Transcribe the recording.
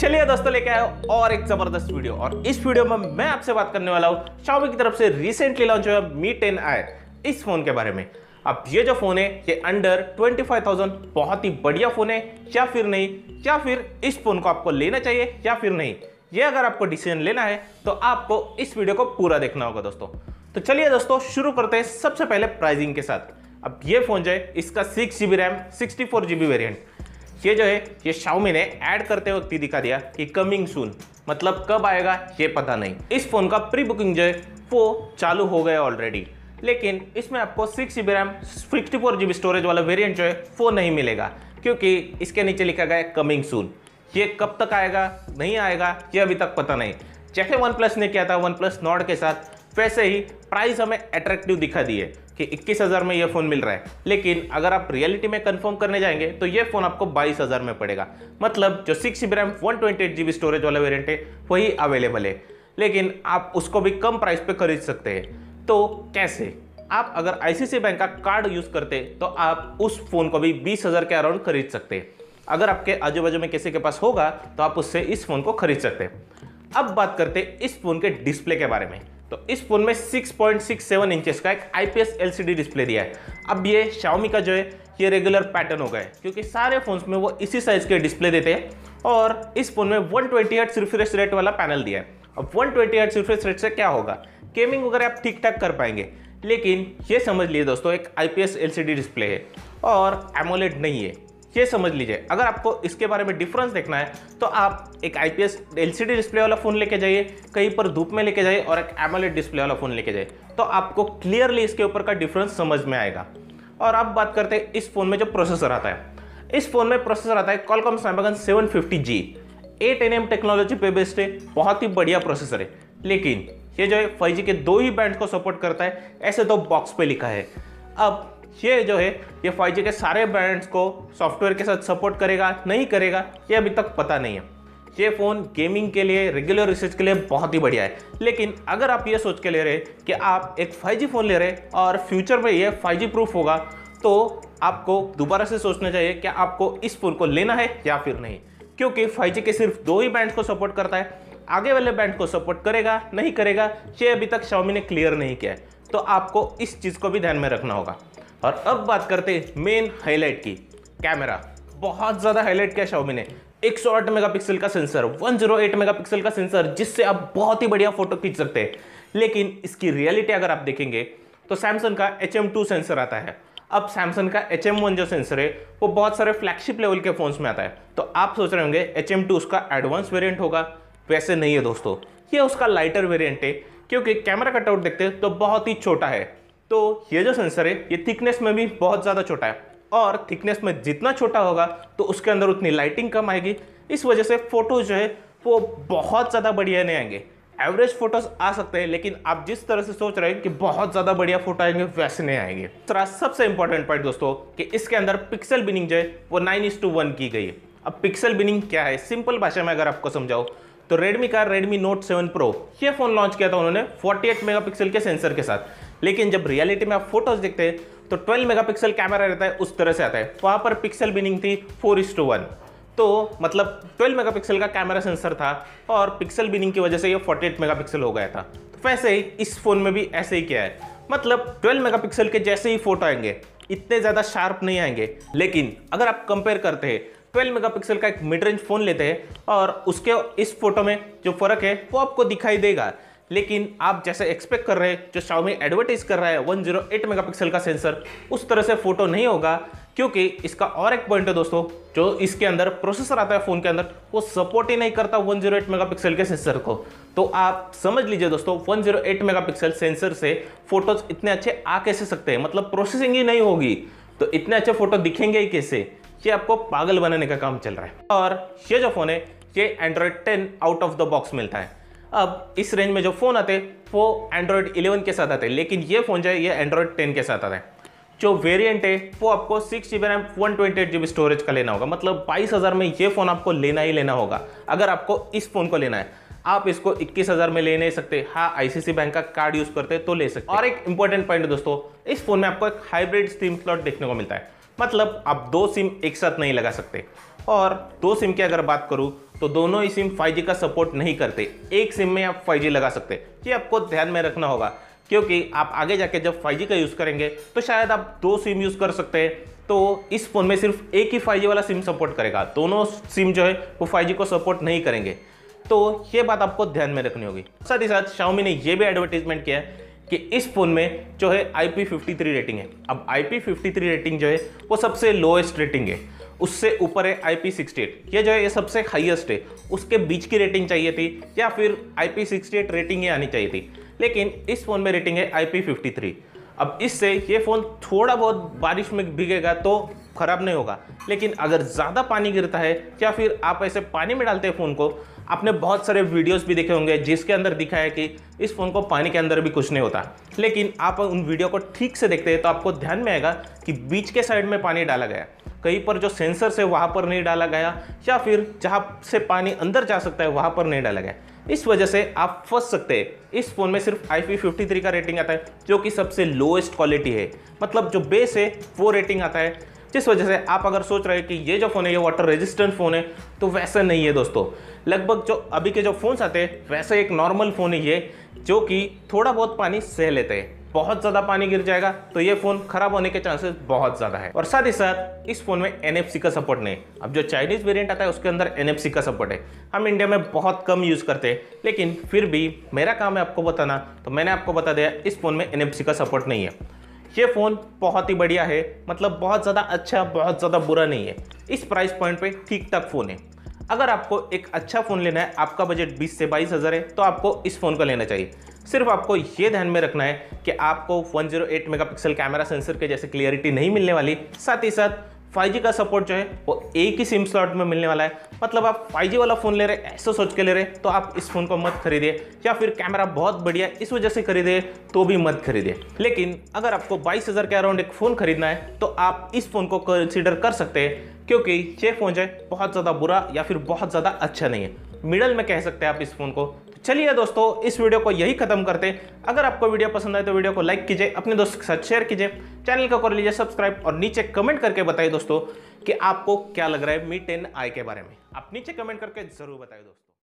चलिए दोस्तों लेके आए और एक जबरदस्त वीडियो और इस वीडियो में मैं आपसे बात करने वाला हूँ शाउमी की तरफ से रिसेंटली लॉन्च हुआ मी टेन आई इस फोन के बारे में अब ये जो फोन है ये अंडर 25,000 बहुत ही बढ़िया फोन है या फिर नहीं या फिर इस फोन को आपको लेना चाहिए या फिर नहीं ये अगर आपको डिसीजन लेना है तो आपको इस वीडियो को पूरा देखना होगा दोस्तों तो चलिए दोस्तों शुरू करते हैं सबसे पहले प्राइजिंग के साथ अब ये फोन जो है इसका six G B RAM sixty four G B variant ये जो है ये शाउमी ने ऐड करते वक्त ही दिखा दिया कि कमिंग सून मतलब कब आएगा ये पता नहीं इस फ़ोन का प्री बुकिंग जो है वो चालू हो गया ऑलरेडी लेकिन इसमें आपको six G B RAM sixty four G B storage वाला वेरिएंट जो है वो नहीं मिलेगा क्योंकि इसके नीचे लिखा गया है कमिंग सून ये कब तक आएगा नहीं आएगा ये अभी तक पता नहीं जैसे वन प्लस ने किया था वन प्लस नॉट के साथ वैसे ही प्राइस हमें अट्रैक्टिव दिखा दिए कि इक्कीस हज़ार में यह फ़ोन मिल रहा है लेकिन अगर आप रियलिटी में कंफर्म करने जाएंगे तो यह फ़ोन आपको बाईस हज़ार में पड़ेगा मतलब जो six G RAM one twenty eight G storage वाला वेरियंट है वही अवेलेबल है लेकिन आप उसको भी कम प्राइस पर खरीद सकते हैं तो कैसे आप अगर आई बैंक का कार्ड यूज़ करते तो आप उस फ़ोन को भी बीस के अराउंड खरीद सकते हैं अगर आपके आजू बाजू में किसी के पास होगा तो आप उससे इस फ़ोन को खरीद सकते हैं अब बात करते हैं इस फ़ोन के डिस्प्ले के बारे में तो इस फ़ोन में 6.67 इंचेस का एक आईपीएस एलसीडी डिस्प्ले दिया है अब ये शाओमी का जो है ये रेगुलर पैटर्न हो गया है क्योंकि सारे फ़ोन्स में वो इसी साइज़ के डिस्प्ले देते हैं और इस फ़ोन में वन ट्वेंटी रेट वाला पैनल दिया है अब वन ट्वेंटी रेट से क्या होगा गेमिंग वगैरह आप ठीक ठाक कर पाएंगे लेकिन ये समझ लिए दोस्तों एक आई पी डिस्प्ले है और एमोलेट नहीं है ये समझ लीजिए अगर आपको इसके बारे में डिफरेंस देखना है तो आप एक आई पी डिस्प्ले वाला फ़ोन लेके जाइए कहीं पर धूप में लेके जाइए और एक एमोलेट डिस्प्ले वाला फ़ोन लेके जाइए तो आपको क्लियरली इसके ऊपर का डिफरेंस समझ में आएगा और अब बात करते हैं इस फ़ोन में जो प्रोसेसर आता है इस फ़ोन में प्रोसेसर आता है Qualcomm Snapdragon seven fifty G eight N M technology पे बेस्ड है बहुत ही बढ़िया प्रोसेसर है लेकिन ये जो है फाइव जी के दो ही बैंड को सपोर्ट करता है ऐसे तो बॉक्स पे लिखा है अब ये जो है ये फाइव के सारे ब्रांड्स को सॉफ्टवेयर के साथ सपोर्ट करेगा नहीं करेगा ये अभी तक पता नहीं है ये फ़ोन गेमिंग के लिए रेगुलर रिसर्च के लिए बहुत ही बढ़िया है लेकिन अगर आप ये सोच के ले रहे कि आप एक 5G फ़ोन ले रहे और फ्यूचर में ये 5G प्रूफ होगा तो आपको दोबारा से सोचना चाहिए कि आपको इस फ़ोन को लेना है या फिर नहीं क्योंकि 5G के सिर्फ दो ही बैंड को सपोर्ट करता है आगे वाले बैंड को सपोर्ट करेगा नहीं करेगा ये अभी तक शाओमी ने क्लियर नहीं किया है तो आपको इस चीज़ को भी ध्यान में रखना होगा और अब बात करते मेन हाईलाइट की कैमरा बहुत ज़्यादा हाईलाइट किया शाओमी ने 108 मेगापिक्सल का सेंसर 108 मेगापिक्सल का सेंसर जिससे आप बहुत ही बढ़िया फोटो खींच सकते हैं लेकिन इसकी रियलिटी अगर आप देखेंगे तो सैमसंग का एच सेंसर आता है अब सैमसंग का एच जो सेंसर है वो बहुत सारे फ्लैगशिप लेवल के फ़ोन्स में आता है तो आप सोच रहे होंगे एच एम उसका एडवांस वेरियंट होगा वैसे नहीं है दोस्तों ये उसका लाइटर वेरियंट है क्योंकि कैमरा कटआउट देखते हैं तो बहुत ही छोटा है तो ये जो सेंसर है ये थिकनेस में भी बहुत ज़्यादा छोटा है और थिकनेस में जितना छोटा होगा तो उसके अंदर उतनी लाइटिंग कम आएगी इस वजह से फ़ोटोज़ जो है वो बहुत ज़्यादा बढ़िया नहीं आएंगे एवरेज फोटोज आ सकते हैं लेकिन आप जिस तरह से सोच रहे हैं कि बहुत ज़्यादा बढ़िया फोटो आएंगे वैसे नहीं आएंगे तरह सबसे इंपॉर्टेंट पॉइंट दोस्तों कि इसके अंदर पिक्सल बिनिंग जो है वो नाइन इस टू वन की गई है अब पिक्सल बिनिंग क्या है सिंपल भाषा में अगर आपको समझाओ तो रेडमी का रेडमी नोट सेवन प्रो ये फ़ोन लॉन्च किया था उन्होंने फोर्टी एट के सेंसर के साथ लेकिन जब रियलिटी में आप फोटोज देखते हैं तो 12 मेगापिक्सल कैमरा रहता है उस तरह से आता है तो वहाँ पर पिक्सल बिनिंग थी फोर इस टू वन तो मतलब 12 मेगापिक्सल का कैमरा सेंसर था और पिक्सल बिनिंग की वजह से ये 48 मेगापिक्सल हो गया था तो वैसे ही इस फ़ोन में भी ऐसे ही किया है मतलब 12 मेगापिक्सल के जैसे ही फोटो आएंगे इतने ज़्यादा शार्प नहीं आएंगे लेकिन अगर आप कंपेयर करते हैं 12 मेगापिक्सल का एक मिड रेंज फ़ोन लेते हैं और उसके इस फोटो में जो फ़र्क है वो आपको दिखाई देगा लेकिन आप जैसे एक्सपेक्ट कर रहे हैं जो शाओमी एडवर्टाइज कर रहा है 108 मेगापिक्सल का सेंसर उस तरह से फोटो नहीं होगा क्योंकि इसका और एक पॉइंट है दोस्तों जो इसके अंदर प्रोसेसर आता है फ़ोन के अंदर वो सपोर्ट ही नहीं करता 108 मेगापिक्सल के सेंसर को तो आप समझ लीजिए दोस्तों 108 मेगापिक्सल सेंसर से फोटोज इतने अच्छे आ कैसे सकते हैं मतलब प्रोसेसिंग ही नहीं होगी तो इतने अच्छे फोटो दिखेंगे ही कैसे ये आपको पागल बनाने का काम चल रहा है और ये जो फ़ोन है ये Android ten out of the box मिलता है अब इस रेंज में जो फ़ोन आते वो एंड्रॉयड 11 के साथ आते हैं लेकिन ये फ़ोन जो है ये एंड्रॉयड 10 के साथ आता है जो वेरिएंट है वो आपको six G B RAM one twenty eight G B storage का लेना होगा मतलब बाईस हज़ार में ये फ़ोन आपको लेना ही लेना होगा अगर आपको इस फ़ोन को लेना है आप इसको इक्कीस हज़ार में ले नहीं सकते हाँ आईसीसी बैंक का कार्ड यूज़ करते तो ले सकते और एक इंपॉर्टेंट पॉइंट है दोस्तों इस फ़ोन में आपको एक हाइब्रिड सिम स्लॉट देखने को मिलता है मतलब आप दो सिम एक साथ नहीं लगा सकते और दो सिम की अगर बात करूँ तो दोनों ही सिम 5G का सपोर्ट नहीं करते एक सिम में आप 5G लगा सकते ये आपको ध्यान में रखना होगा क्योंकि आप आगे जाके जब 5G का यूज़ करेंगे तो शायद आप दो सिम यूज़ कर सकते हैं तो इस फ़ोन में सिर्फ एक ही 5G वाला सिम सपोर्ट करेगा दोनों सिम जो है वो 5G को सपोर्ट नहीं करेंगे तो ये बात आपको ध्यान में रखनी होगी साथ ही साथ शाओमी ने यह भी एडवर्टीजमेंट किया है कि इस फ़ोन में जो है आई रेटिंग है अब आई रेटिंग जो है वो सबसे लोएस्ट रेटिंग है उससे ऊपर है आई पी सिक्सटी एट ये जो है ये सबसे हाईएस्ट है उसके बीच की रेटिंग चाहिए थी या फिर I P sixty eight rating ही आनी चाहिए थी लेकिन इस फ़ोन में रेटिंग है आई पी फिफ्टी थ्री अब इससे ये फ़ोन थोड़ा बहुत बारिश में भीगेगा तो ख़राब नहीं होगा लेकिन अगर ज़्यादा पानी गिरता है या फिर आप ऐसे पानी में डालते हैं फ़ोन को आपने बहुत सारे वीडियोस भी देखे होंगे जिसके अंदर दिखा है कि इस फ़ोन को पानी के अंदर भी कुछ नहीं होता लेकिन आप उन वीडियो को ठीक से देखते हैं तो आपको ध्यान में आएगा कि बीच के साइड में पानी डाला गया कहीं पर जो सेंसर्स से है वहाँ पर नहीं डाला गया या फिर जहाँ से पानी अंदर जा सकता है वहाँ पर नहीं डाला गया इस वजह से आप फंस सकते हैं इस फ़ोन में सिर्फ आई पी का रेटिंग आता है जो कि सबसे लोएस्ट क्वालिटी है मतलब जो बेस है वो रेटिंग आता है जिस वजह से आप अगर सोच रहे हैं कि ये जो फ़ोन है ये वाटर रेजिस्टेंट फ़ोन है तो वैसा नहीं है दोस्तों लगभग जो अभी के जो फ़ोन्स आते हैं वैसे एक नॉर्मल फ़ोन ही है जो कि थोड़ा बहुत पानी सह लेते हैं बहुत ज़्यादा पानी गिर जाएगा तो ये फ़ोन ख़राब होने के चांसेस बहुत ज़्यादा है और साथ ही साथ इस फ़ोन में एन का सपोर्ट नहीं अब जो चाइनीज़ वेरियंट आता है उसके अंदर एन का सपोर्ट है हम इंडिया में बहुत कम यूज़ करते हैं लेकिन फिर भी मेरा काम है आपको बताना तो मैंने आपको बता दिया इस फ़ोन में एन का सपोर्ट नहीं है ये फ़ोन बहुत ही बढ़िया है मतलब बहुत ज़्यादा अच्छा बहुत ज़्यादा बुरा नहीं है इस प्राइस पॉइंट पे ठीक ठाक फ़ोन है अगर आपको एक अच्छा फ़ोन लेना है आपका बजट 20 से बाईस हज़ार है तो आपको इस फ़ोन को लेना चाहिए सिर्फ आपको ये ध्यान में रखना है कि आपको 108 मेगापिक्सल कैमरा सेंसर के जैसे क्लियरिटी नहीं मिलने वाली साथ ही साथ 5G का सपोर्ट जो है वो एक ही सिम स्लॉट में मिलने वाला है मतलब आप 5G वाला फ़ोन ले रहे ऐसा सोच के ले रहे तो आप इस फ़ोन को मत खरीदिए या फिर कैमरा बहुत बढ़िया इस वजह से खरीदे तो भी मत खरीदिए लेकिन अगर आपको बाईस हज़ार के अराउंड एक फ़ोन खरीदना है तो आप इस फ़ोन को कंसिडर कर सकते हैं क्योंकि ये फ़ोन जो है बहुत ज़्यादा बुरा या फिर बहुत ज़्यादा अच्छा नहीं है मिडल में कह सकते हैं आप इस फ़ोन को चलिए दोस्तों इस वीडियो को यही खत्म करते हैं अगर आपको वीडियो पसंद आए तो वीडियो को लाइक कीजिए अपने दोस्तों के साथ शेयर कीजिए चैनल को कर लीजिए सब्सक्राइब और नीचे कमेंट करके बताइए दोस्तों कि आपको क्या लग रहा है मी टेन आई के बारे में आप नीचे कमेंट करके जरूर बताइए दोस्तों